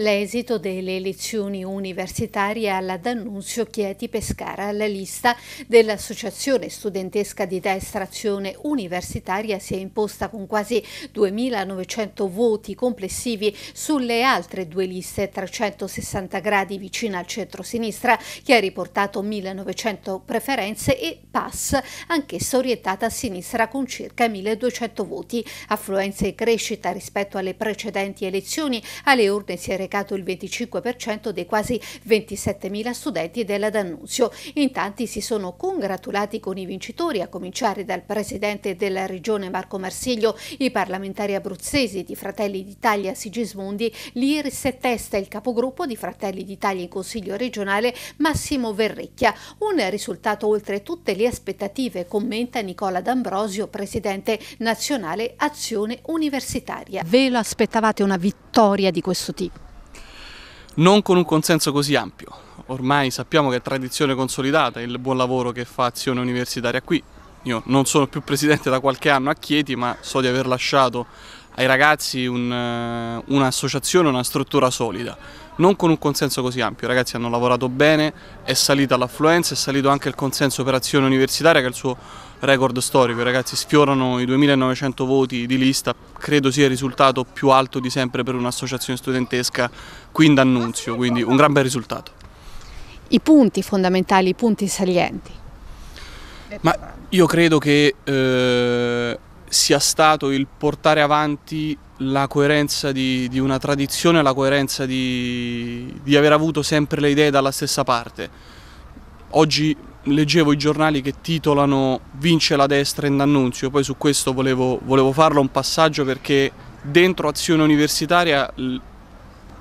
L'esito delle elezioni universitarie alla D'Annunzio Chieti Pescara alla lista dell'Associazione Studentesca di Destra Universitaria si è imposta con quasi 2.900 voti complessivi sulle altre due liste 360 gradi vicina al centro-sinistra che ha riportato 1.900 preferenze e PAS anch'essa orientata a sinistra con circa 1.200 voti. Affluenza e crescita rispetto alle precedenti elezioni, alle urne si è caricato il 25% dei quasi 27.000 studenti della D'Annunzio. In tanti si sono congratulati con i vincitori, a cominciare dal presidente della regione Marco Marsiglio, i parlamentari abruzzesi di Fratelli d'Italia Sigismondi, l'Iris Testa, il capogruppo di Fratelli d'Italia in Consiglio regionale Massimo Verrecchia. Un risultato oltre tutte le aspettative, commenta Nicola D'Ambrosio, presidente nazionale Azione Universitaria. Ve lo aspettavate una vittoria di questo tipo? non con un consenso così ampio. Ormai sappiamo che è tradizione consolidata il buon lavoro che fa Azione Universitaria qui. Io non sono più presidente da qualche anno a Chieti, ma so di aver lasciato ai ragazzi eh, un'associazione, una struttura solida non con un consenso così ampio, i ragazzi hanno lavorato bene, è salita l'affluenza, è salito anche il consenso per azione universitaria che è il suo record storico, i ragazzi sfiorano i 2900 voti di lista, credo sia il risultato più alto di sempre per un'associazione studentesca qui in D'Annunzio, quindi un gran bel risultato. I punti fondamentali, i punti salienti? Ma io credo che eh, sia stato il portare avanti la coerenza di, di una tradizione, la coerenza di, di aver avuto sempre le idee dalla stessa parte. Oggi leggevo i giornali che titolano Vince la destra in D'Annunzio, poi su questo volevo, volevo farlo un passaggio perché dentro Azione Universitaria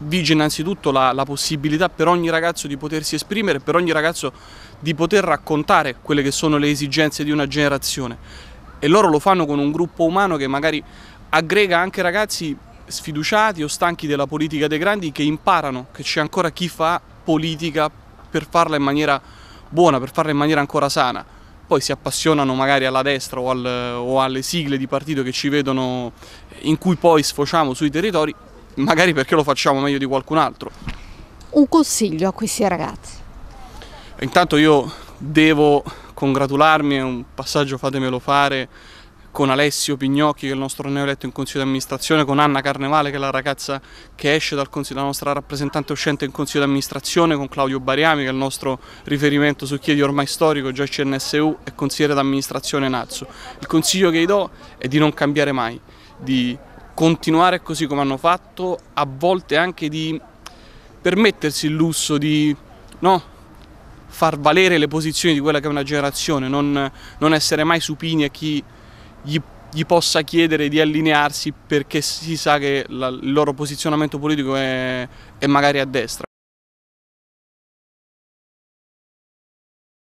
vige innanzitutto la, la, possibilità per ogni ragazzo di potersi esprimere, per ogni ragazzo di poter raccontare quelle che sono le esigenze di una generazione e loro lo fanno con un gruppo umano che magari aggrega anche ragazzi sfiduciati o stanchi della politica dei grandi che imparano che c'è ancora chi fa politica per farla in maniera buona, per farla in maniera ancora sana. Poi si appassionano magari alla destra o, al, o alle sigle di partito che ci vedono, in cui poi sfociamo sui territori, magari perché lo facciamo meglio di qualcun altro. Un consiglio a questi ragazzi? Intanto io devo congratularmi, è un passaggio fatemelo fare, con Alessio Pignocchi che è il nostro neoletto in consiglio di amministrazione, con Anna Carnevale che è la ragazza che esce dal consiglio, la nostra rappresentante uscente in consiglio di amministrazione, con Claudio Bariami che è il nostro riferimento su Chiedi ormai storico, già CNSU e consigliere d'amministrazione Nazzo. Il consiglio che gli do è di non cambiare mai, di continuare così come hanno fatto, a volte anche di permettersi il lusso di no, far valere le posizioni di quella che è una generazione, non, non essere mai supini a chi gli, gli, possa chiedere di allinearsi perché si sa che la, il loro posizionamento politico è, è magari a destra.